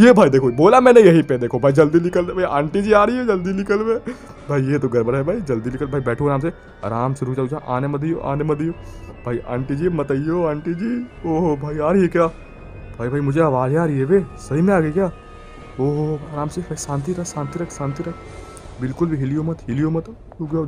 ये भाई देखो बोला मैंने यहीं पे देखो भाई जल्दी निकल भाई आंटी जी आ रही है जल्दी निकल रहे भाई ये तो गड़बड़ है भाई जल्दी निकल भाई बैठो आराम से आराम से रुक जाओ आने मत आने मत भाई आंटी जी मत आइयो आंटी जी ओहो भाई आ रही है क्या भाई भाई मुझे आवाज़ आ रही है वे सही में आ गई क्या ओहो आराम से भाई शांति रख शांति रख शांति रख बिल्कुल भी हिलियो मत हिलियो मत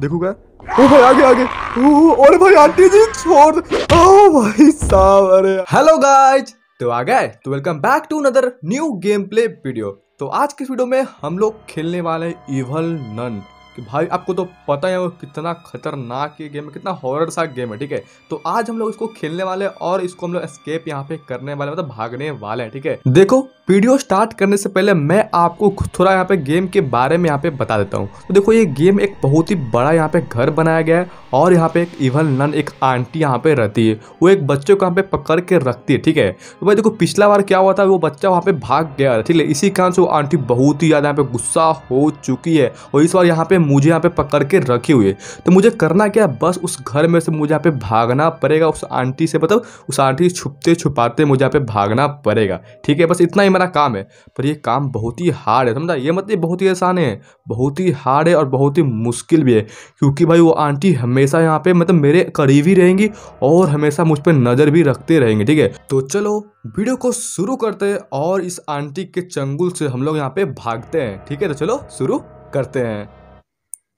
देखो क्या ओ भाई आगे आगे ओ अरे भाई आंटी जी छोड़ ओ भाई साहब अरे हेलो गाइस तो आ गए तो welcome back to another new game play video तो आज के वीडियो में हम लोग खेलने वाले इवल नन कि भाई आपको तो पता है वो कितना खतरनाक ये गेम है कितना हॉरर सा गेम है ठीक है तो आज हम लोग इसको खेलने वाले और इसको हम लोग एस्केप यहाँ पे करने वाले मतलब भागने वाले हैं ठीक है देखो वीडियो स्टार्ट करने से पहले मैं आपको थोड़ा यहाँ पे गेम के बारे में यहाँ पे बता देता हूँ तो देखो ये गेम एक बहुत ही बड़ा यहाँ पे घर बनाया गया है और यहाँ पे एक इवन नन एक आंटी यहाँ पे रहती है वो एक बच्चे को यहाँ पे पकड़ के रखती है ठीक है तो भाई देखो पिछला बार क्या हुआ था वो बच्चा वहाँ पे भाग गया ठीक है इसी कारण से वो आंटी बहुत ही ज़्यादा यहाँ पे गुस्सा हो चुकी है और इस बार यहाँ पे मुझे यहाँ पे पकड़ के रखी हुई है तो मुझे करना क्या बस उस घर में से मुझे यहाँ पे भागना पड़ेगा उस आंटी से मतलब उस आंटी छुपते छुपाते मुझे यहाँ पे भागना पड़ेगा ठीक है बस इतना ही वाला काम है पर ये काम बहुत ही हार्ड है समझा ये मतलब बहुत ही आसान है बहुत ही हार्ड है और बहुत ही मुश्किल भी है क्योंकि भाई वो आंटी हमेशा यहाँ पे मतलब मेरे करीब ही रहेंगी और हमेशा मुझ पर नज़र भी रखते रहेंगे ठीक है तो चलो वीडियो को शुरू करते हैं और इस आंटी के चंगुल से हम लोग यहाँ पे भागते हैं ठीक है तो चलो शुरू करते हैं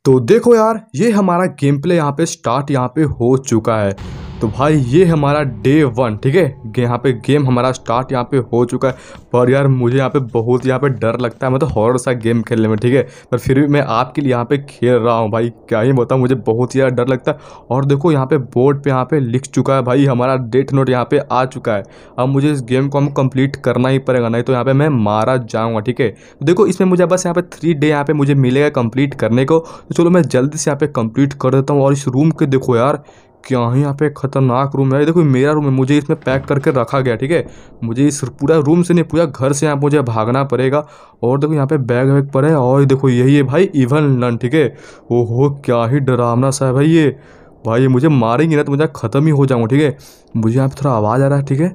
तो देखो यार ये हमारा गेम प्ले यहाँ पे स्टार्ट यहाँ पे हो चुका है तो भाई ये हमारा डे वन ठीक है यहाँ पे गेम हमारा स्टार्ट यहाँ पे हो चुका है पर यार मुझे यहाँ पे बहुत यहाँ पे डर लगता है मतलब हॉरर सा गेम खेलने में ठीक है पर फिर भी मैं आपके लिए यहाँ पे खेल रहा हूँ भाई क्या ही बताऊँ मुझे बहुत ही ज़्यादा डर लगता है और देखो यहाँ पे बोर्ड पे यहाँ पे लिख चुका है भाई हमारा डेट नोट यहाँ पे आ चुका है अब मुझे इस गेम को हम कंप्लीट करना ही पड़ेगा नहीं तो यहाँ पे मैं मारा जाऊँगा ठीक है देखो इसमें मुझे बस यहाँ पे थ्री डे यहाँ पे मुझे मिलेगा कंप्लीट करने को तो चलो मैं जल्दी से यहाँ पे कंप्लीट कर देता हूँ और इस रूम के देखो यार क्या ही यहाँ पे खतरनाक रूम है देखो मेरा रूम है मुझे इसमें पैक करके रखा गया ठीक है मुझे इस पूरा रूम से नहीं पूरा घर से यहाँ मुझे भागना पड़ेगा और देखो यहाँ पे बैग वैग पड़े और देखो यही है भाई इवन लन ठीक है ओहो क्या ही डरावना सा है भाई ये भाई ये मुझे मारेंगे ना तो मुझे ख़त्म ही हो जाऊँगा ठीक है मुझे यहाँ पर थोड़ा आवाज़ आ रहा है ठीक है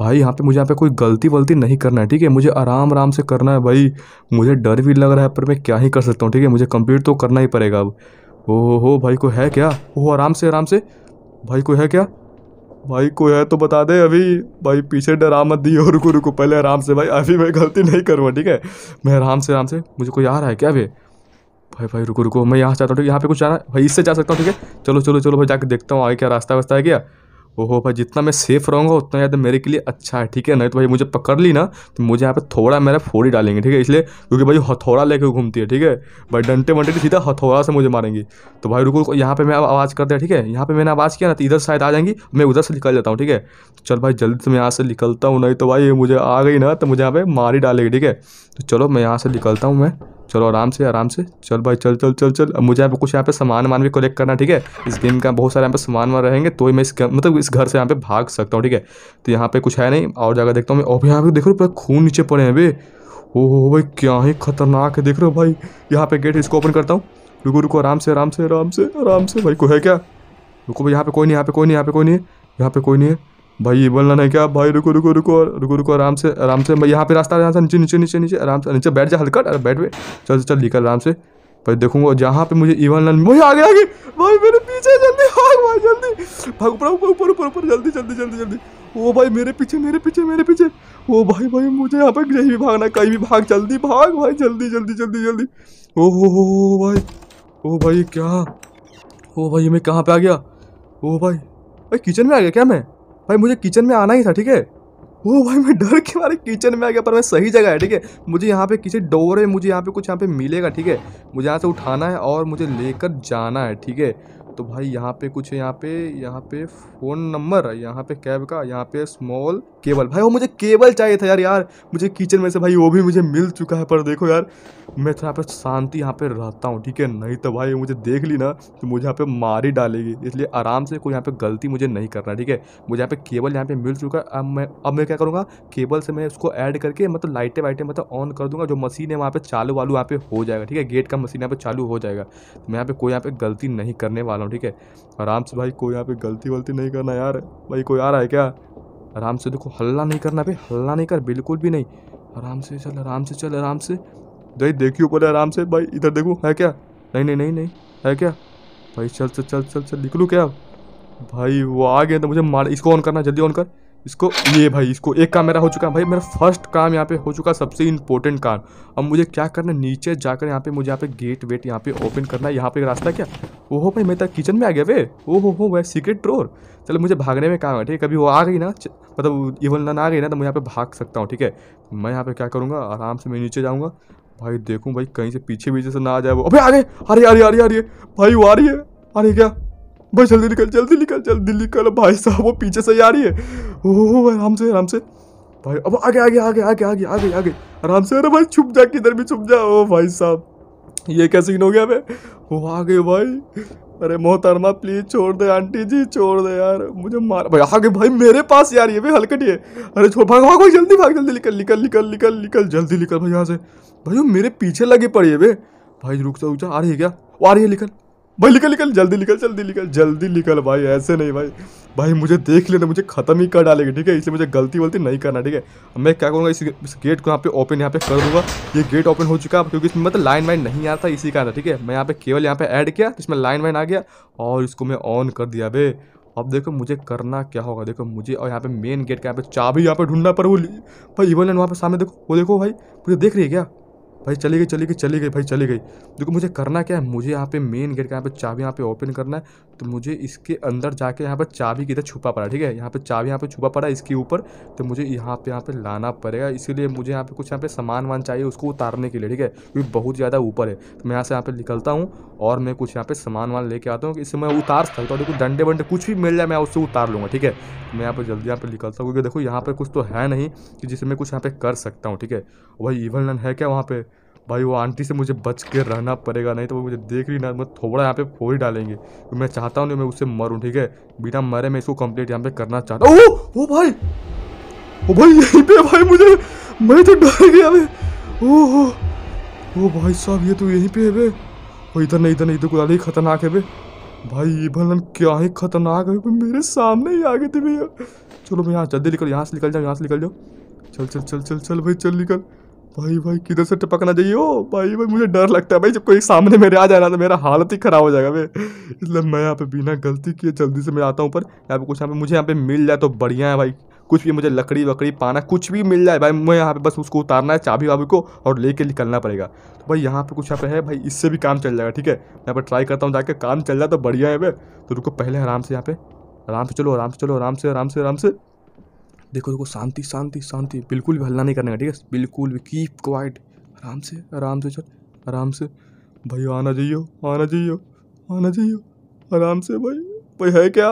भाई यहाँ पे मुझे यहाँ पे कोई गलती वलती नहीं करना है ठीक है मुझे आराम आराम से करना है भाई मुझे डर भी लग रहा है पर मैं क्या ही कर सकता हूँ ठीक है मुझे कंप्लीट तो करना ही पड़ेगा अब ओहो भाई को है क्या ओहो आराम से आराम से भाई कोई है क्या भाई कोई है तो बता दे अभी भाई पीछे डरा मत दी और रुको रुको पहले आराम से भाई अभी मैं गलती नहीं करूँगा ठीक है मैं आराम से आराम से मुझे कोई आ रहा है क्या अभी भाई भाई रुको रुको मैं यहाँ जाता हूँ ठीक है यहाँ पे कुछ जाना भाई इससे जा सकता हूँ ठीक है चलो चलो चलो भाई जाके देखता हूँ आगे क्या रास्ता वास्ता है क्या ओहो भाई जितना मैं सेफ रहूँगा उतना ज़्यादा मेरे के लिए अच्छा है ठीक है नहीं तो भाई मुझे पकड़ ली ना तो मुझे यहाँ पे थोड़ा मेरा फोड़ी डालेंगे ठीक है इसलिए क्योंकि भाई हथौड़ा लेके घूमती है ठीक है भाई डंटे वंटे सीधा हथौड़ा से मुझे मारेंगी तो भाई रुको यहाँ पर मैं आवाज़ करते हैं ठीक है यहाँ पर मैंने आवाज़ किया ना तो इधर शायद आ जाएंगी मैं उधर से निकल जाता हूँ ठीक है चल भाई जल्दी से मैं यहाँ से निकलता हूँ नहीं तो भाई मुझे आ गई ना तो मुझे यहाँ पर मार ही डालेगी ठीक है तो चलो मैं यहाँ से निकलता हूँ मैं चलो आराम से आराम से चल भाई चल चल चल चल अब मुझे यहाँ पे कुछ यहाँ पे सामान वामान भी कलेक्ट करना ठीक है इस गेम का बहुत सारे यहाँ पे सामान वहाँ रहेंगे तो ही मैं इस मतलब इस घर से यहाँ पे भाग सकता हूँ ठीक है तो यहाँ पे कुछ है नहीं और जगह देखता हूँ मैं और यहाँ पे देख देखो पूरा खून नीचे पड़े हैं वे हो भाई क्या ही खतरनाक है देख रहे हो भाई यहाँ पे गेट इसको ओपन करता हूँ रुको रुको आराम से आराम से आराम से आराम से भाई को है क्या रुको भाई यहाँ पे कोई नहीं यहाँ पे कोई नहीं यहाँ पे कोई नहीं है यहाँ पे कोई नहीं है भाई ये बोलना नहीं क्या भाई रुको रुको रुको रुको रुको आराम से आराम से भाई यहाँ पे रास्ता यहाँ से नीचे नीचे नीचे नीचे आराम से नीचे बैठ जा हल्का अरे बैठ बैठ चल चल निकल आराम से भाई देखूंगा जहाँ पे मुझे इवन लन भाई आगे आगे भाई मेरे पीछे जल्दी भाग हाँ, भाई जल्दी भाग ऊपर ऊपर ऊपर ऊपर ऊपर जल्दी जल्दी जल्दी जल्दी ओ भाई मेरे पीछे मेरे पीछे मेरे पीछे ओ भाई भाई मुझे यहाँ पे कहीं भी भागना कहीं भी भाग जल्दी भाग भाई जल्दी जल्दी जल्दी जल्दी ओ हो हो भाई ओ भाई क्या ओ भाई मैं कहाँ पे आ गया ओ भाई भाई किचन में आ गया क्या मैं भाई मुझे किचन में आना ही था ठीक है ओ भाई मैं डर के मारे किचन में आ गया पर मैं सही जगह है ठीक है मुझे यहाँ पे किसी डोर है मुझे यहाँ पे कुछ यहाँ पे मिलेगा ठीक है मुझे यहाँ से उठाना है और मुझे लेकर जाना है ठीक है तो भाई यहाँ पे कुछ है यहाँ पे यहाँ पे फ़ोन नंबर है यहाँ पे कैब का यहाँ पे स्मॉल केबल भाई वो मुझे केबल चाहिए था यार यार मुझे किचन में से भाई वो भी मुझे मिल चुका है पर देखो यार मैं थोड़ा पर शांति यहाँ पे रहता हूँ ठीक है नहीं तो भाई मुझे देख ली ना तो मुझे यहाँ पे मारी डालेगी इसलिए आराम से कोई यहाँ पे गलती मुझे नहीं करना ठीक है मुझे यहाँ पे केबल यहाँ पे मिल चुका है अब मैं अब मैं क्या करूँगा केबल से मैं उसको ऐड करके मतलब लाइटें वाइटें मतलब ऑन कर दूंगा जो मशीन है वहाँ पे चालू वालू यहाँ पे हो जाएगा ठीक है गेट का मशीन यहाँ पे चालू हो जाएगा मैं यहाँ पे कोई यहाँ पे गलती नहीं करने वाला हूँ ठीक है आराम से भाई कोई यहाँ पे गलती वलती नहीं करना यार भाई कोई आ रहा है क्या आराम से देखो हल्ला नहीं करना भाई हल्ला नहीं कर बिल्कुल भी नहीं आराम से चल आराम से चल आराम से भाई देखियो पहले आराम से भाई इधर देखो है क्या नहीं नहीं नहीं नहीं है क्या भाई चल चल चल चल चल निकलूँ क्या भाई वो आ गए तो मुझे मार इसको ऑन करना जल्दी ऑन कर इसको ये भाई इसको एक काम मेरा हो चुका है भाई मेरा फर्स्ट काम यहाँ पे हो चुका है सबसे इंपॉर्टेंट काम अब मुझे क्या करना है नीचे जाकर यहाँ पे मुझे यहाँ पे गेट वेट यहाँ पे ओपन करना है यहाँ पे रास्ता क्या हो भाई मैं तो किचन में आ गया वे ओ हो वह सीक्रेट ड्रोर चलो मुझे भागने में काम है ठीक है कभी वो आ गई ना मतलब इवन ना आ गई ना तो मैं यहाँ पे भाग सकता हूँ ठीक है मैं यहाँ पे क्या करूँगा आराम से मैं नीचे जाऊँगा भाई देखूँ भाई कहीं से पीछे पीछे से ना आ जाए वो अभी आ गए अरे अरे अरे अरे भाई वो आ रही है अरे क्या भाई जल्दी निकल जल्दी निकल जल्दी निकल भाई साहब वो पीछे से आ रही है ओह आराम से आराम से भाई अब आगे आगे आगे आगे आगे आगे आगे आराम से अरे भाई छुप जा किधर भी छुप जा ओ भाई साहब ये कैसे सीन हो गया मैं वो आ गए भाई अरे मोहतरमा प्लीज़ छोड़ दे आंटी जी छोड़ दे यार मुझे मार भाई आगे भाई मेरे पास यार ये भाई हलकट है अरे छोड़ भाग भाग भाई जल्दी भाग जल्दी निकल निकल निकल निकल निकल जल्दी निकल भाई यहाँ से भाई वो मेरे पीछे लगे पड़े वे भाई रुक जा रुक जा आ रही है क्या वो आ रही है निकल भाई निकल निकल जल्दी निकल जल्दी निकल जल्दी निकल भाई ऐसे नहीं भाई भाई मुझे देख लेना मुझे ख़त्म ही कर डालेगी ठीक है इसलिए मुझे गलती वलती नहीं करना ठीक है मैं क्या करूँगा इस, इस गेट को यहाँ पे ओपन यहाँ पे कर दूंगा ये गेट ओपन हो चुका है क्योंकि इसमें मतलब लाइन वाइन नहीं आता इसी कारण ठीक है मैं यहाँ पे केवल यहाँ पे ऐड किया तो इसमें लाइन वाइन आ गया और इसको मैं ऑन कर दिया बे अब देखो मुझे करना क्या होगा देखो मुझे और यहाँ पे मेन गेट का यहाँ पे चाबी यहाँ पे ढूंढना पर वो भाई इवन वहाँ पे सामने देखो वो देखो भाई मुझे देख रही है क्या भाई चली गई चली गई चली गई भाई चली गई देखो मुझे करना क्या है मुझे यहाँ पे मेन गेट का यहाँ पे चाबी यहाँ पे ओपन करना है तो मुझे इसके अंदर जाके यहाँ पर चाबी किधर छुपा पड़ा ठीक है यहाँ पे चाबी यहाँ पे छुपा पड़ा इसके ऊपर तो मुझे यहाँ पे यहाँ पे लाना पड़ेगा इसीलिए मुझे यहाँ पे कुछ यहाँ पे सामान वान चाहिए उसको उतारने के लिए ठीक है क्योंकि बहुत ज़्यादा ऊपर है तो मैं यहाँ से यहाँ पर निकलता हूँ और मैं कुछ यहाँ पे सामान वान लेके आता हूँ इससे मैं उतार सकता हूँ देखो डंडे वंडे कुछ भी मिल जाए मैं उससे उतार लूँगा ठीक है मैं यहाँ पर जल्दी यहाँ पर निकलता हूँ क्योंकि देखो यहाँ पर कुछ तो है नहीं कि जिससे मैं कुछ यहाँ पर कर सकता हूँ ठीक है वही इवन है क्या वहाँ पर भाई वो आंटी से मुझे बच के रहना पड़ेगा नहीं तो वो मुझे देख रही ना मैं थोड़ा यहाँ पे फोड़ ही डालेंगे तो मैं चाहता हूँ मैं उससे मरूँ ठीक है बिना मरे मैं इसको कंप्लीट यहाँ पे करना चाहता हूँ ओ भाई ओ भाई यहीं पे भाई मुझे मैं तो डर गया मैं ओह ओ भाई साहब ये तो यहीं पे है बे और इधर नहीं इधर नहीं इधर कुछ खतरनाक है बे भाई ये भलन क्या ही खतरनाक है मेरे सामने ही आ गए थे भैया चलो मैं यहाँ जल्दी निकल यहाँ से निकल जाओ यहाँ से निकल जाओ चल चल चल चल चल भाई चल निकल भाई भाई किधर से टपकना चाहिए ओ भाई भाई मुझे डर लगता है भाई जब कोई सामने मेरे आ ना तो मेरा हालत ही ख़राब हो जाएगा भाई इसलिए मैं यहाँ पे बिना गलती किए जल्दी से मैं आता हूँ ऊपर यहाँ पे कुछ यहाँ पे मुझे यहाँ पे मिल जाए तो बढ़िया है भाई कुछ भी मुझे लकड़ी वकड़ी पाना कुछ भी मिल जाए भाई मैं यहाँ पे बस उसको उतारना है चाबी वाबी को और लेके निकलना पड़ेगा तो भाई यहाँ पे कुछ यहाँ पे है भाई इससे भी काम चल जाएगा ठीक है मैं यहाँ पर ट्राई करता हूँ जाकर काम चल जाए तो बढ़िया है भाई तो रुको पहले आराम से यहाँ पे आराम से चलो आराम से चलो आराम से आराम से आराम से देखो देखो शांति शांति शांति बिल्कुल भी हल्ला नहीं करने का ठीक है बिल्कुल भी कीप क्वाइट आराम से आराम से चल आराम से भाई आना चाहिए आना चाहिए आना चाहिए आराम से भाई भाई है क्या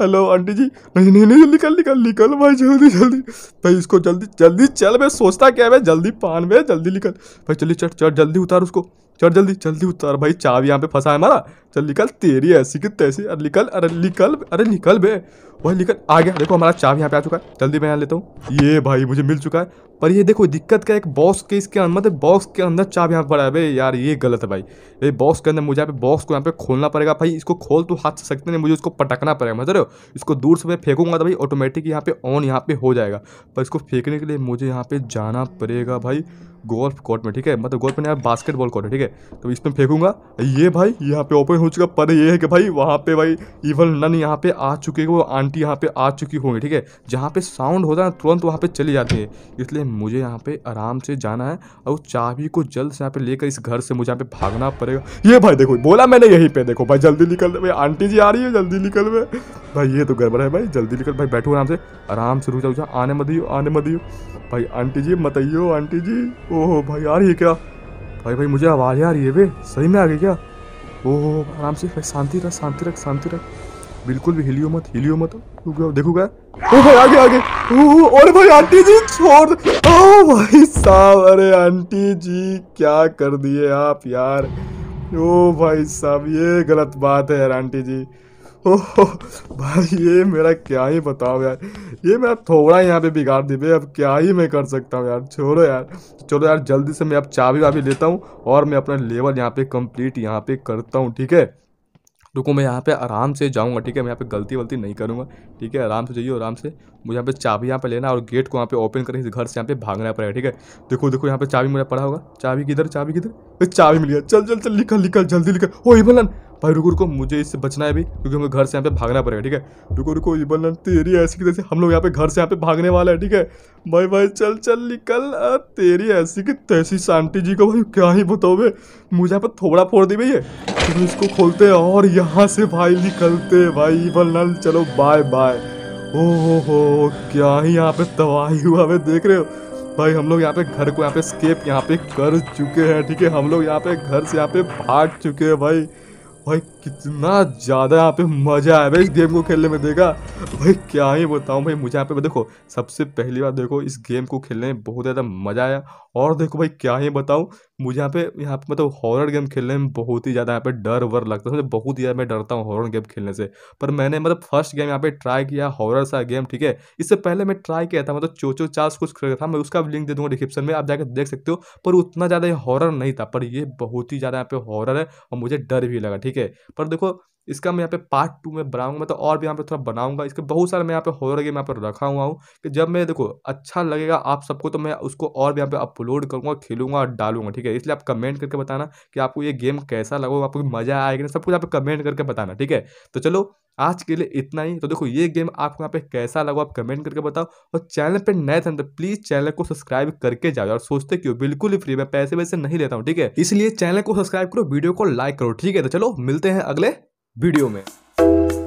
हेलो आंटी जी नहीं नहीं नहीं निकल निकल निकल भाई जल्दी जल्दी भाई इसको जल्दी जल्दी चल मैं सोचता क्या भाई जल्दी पान में जल्दी निकल भाई चलिए चट चट जल्दी उतार उसको चल जल्दी जल्दी उतर भाई चाव यहाँ पे फंसा है हमारा चल निकल तेरी ऐसी की तैसी अरे निकल अरे निकल अरे निकल बे वही निकल आ गया देखो हमारा चाव यहाँ पे आ चुका है जल्दी मैं यहाँ लेता हूँ ये भाई मुझे मिल चुका है पर ये देखो दिक्कत क्या एक बॉक्स के इसके अंदर मतलब बॉक्स के अंदर चाव यहाँ पड़ा है भाई यार ये गलत है भाई ये बॉक्स के अंदर मुझे यहाँ पे बॉक्स को यहाँ पे खोलना पड़ेगा भाई इसको खोल तो हाथ से सकते नहीं मुझे उसको पटकना पड़ेगा मतलब इसको दूर से मैं फेंकूंगा तो भाई ऑटोमेटिक यहाँ पे ऑन यहाँ पे हो जाएगा पर इसको फेंकने के लिए मुझे यहाँ पे जाना पड़ेगा भाई गोल्फ कोर्ट में ठीक है मतलब गोल्फ में यहाँ बास्केटबॉल कोर्ट है ठीक है तो इसमें फेंकूंगा ये भाई यहाँ पे ओपन हो चुका पर ये है कि भाई वहाँ पे भाई इवन नन यहाँ पे आ चुके वो आंटी यहाँ पे आ चुकी होंगी ठीक है जहाँ पे साउंड होता है तुरंत वहाँ पे चली जाती है इसलिए मुझे यहाँ पे आराम से जाना है और चाबी को जल्द से यहाँ पे लेकर इस घर से मुझे यहाँ पे भागना पड़ेगा ये भाई देखो बोला मैंने यहीं पे देखो भाई जल्दी निकल भाई आंटी जी आ रही है जल्दी निकल भाई भाई ये तो गड़बड़ है भाई जल्दी निकल भाई बैठो आराम से आराम से रुझा जाओ आने मत आने मत भाई आंटी जी मत आंटी जी ओह भाई आ रही है क्या भाई भाई मुझे आवाज़ आ रही है वे सही में आ गई क्या ओह आराम से भाई शांति रख शांति रख शांति रख बिल्कुल भी हिलियो मत हिलियो मत देखो क्या ओ भाई आगे आगे ओह अरे भाई आंटी जी छोड़ ओ भाई साहब अरे आंटी जी क्या कर दिए आप यार ओ भाई साहब ये गलत बात है यार आंटी जी ओहो भाई ये मेरा क्या ही बताओ यार ये मेरा थोड़ा यहाँ पे बिगाड़ दी भाई अब क्या ही मैं कर सकता हूँ यार छोड़ो यार चलो यार जल्दी से मैं अब चाबी वाबी लेता हूँ और मैं अपना लेवल यहाँ पे कंप्लीट यहाँ पे करता हूँ ठीक है रुको मैं यहाँ पे आराम से जाऊँगा ठीक है मैं यहाँ पे गलती वलती नहीं करूँगा ठीक है आराम से जाइए आराम से मुझे यहाँ पे चाबी यहाँ पे लेना और गेट को यहाँ पे ओपन करके इस घर से यहाँ पे भागना पड़ेगा ठीक है देखो देखो यहाँ पे चाबी मेरा पड़ा होगा चाबी किधर चाबी किधर चाबी मिल गया चल चल चल लिखल लिखल जल्दी निकल ओ इमलन भाई रुको रुको मुझे इससे बचना है भी क्योंकि हमें घर से यहाँ पे भागना पड़ेगा ठीक है रुको रुको इबन तेरी ऐसी की तैसे हम लोग यहाँ पे घर से यहाँ पे भागने वाला है ठीक है भाई भाई चल चल निकल तेरी ऐसी की तैसी शांति जी को भाई क्या ही बताओ भे मुझे यहाँ पर थोड़ा फोड़ दी भैया तो इसको खोलते हैं और यहाँ से भाई निकलते भाई इबन चलो बाय बाय ओ हो हो क्या ही यहाँ पे तबाही हुआ भाई देख रहे हो भाई हम लोग यहाँ पे घर को यहाँ पे स्केप यहाँ पे कर चुके हैं ठीक है हम लोग यहाँ पे घर से यहाँ पे भाग चुके हैं भाई はい。कितना ज़्यादा यहाँ पे मज़ा आया भाई इस गेम को खेलने में देखा भाई क्या ही बताऊँ भाई मुझे यहाँ पे देखो सबसे पहली बार देखो इस गेम को खेलने में बहुत ज़्यादा मज़ा आया और देखो भाई क्या ही बताऊँ मुझे यहाँ पे यहाँ पे मतलब हॉरर गेम खेलने में बहुत ही ज़्यादा यहाँ पे डर वर लगता है बहुत ही ज़्यादा मैं डरता हूँ हॉरर गेम खेलने से पर मैंने मतलब फर्स्ट गेम यहाँ पे ट्राई किया हॉरर सा गेम ठीक है इससे पहले मैं ट्राई किया था मतलब चोचो चार्स कुछ खेल था मैं उसका लिंक दे दूँगा डिस्क्रिप्शन में आप जाकर देख सकते हो पर उतना ज़्यादा हॉरर नहीं था पर ये बहुत ही ज़्यादा यहाँ पे हॉरर है और मुझे डर भी लगा ठीक है पर देखो इसका मैं यहाँ पे पार्ट टू में बनाऊंगा तो और भी यहाँ पे थोड़ा बनाऊंगा इसके बहुत सारे मैं यहाँ पे हॉरर गेम यहाँ पे रखा हुआ हूँ कि जब मैं देखो अच्छा लगेगा आप सबको तो मैं उसको और भी यहाँ पे अपलोड करूँगा खेलूंगा और डालूंगा ठीक है इसलिए आप कमेंट करके बताना कि आपको ये गेम कैसा लगा आपको मज़ा आएगा सब कुछ आप कमेंट करके बताना ठीक है तो चलो आज के लिए इतना ही तो देखो ये गेम आपको यहाँ पे कैसा लगा आप कमेंट करके बताओ और चैनल पे नए थे तो प्लीज चैनल को सब्सक्राइब करके जाओ और सोचते क्यों बिल्कुल ही फ्री मैं पैसे वैसे नहीं लेता हूँ ठीक है इसलिए चैनल को सब्सक्राइब करो वीडियो को लाइक करो ठीक है तो चलो मिलते हैं अगले वीडियो में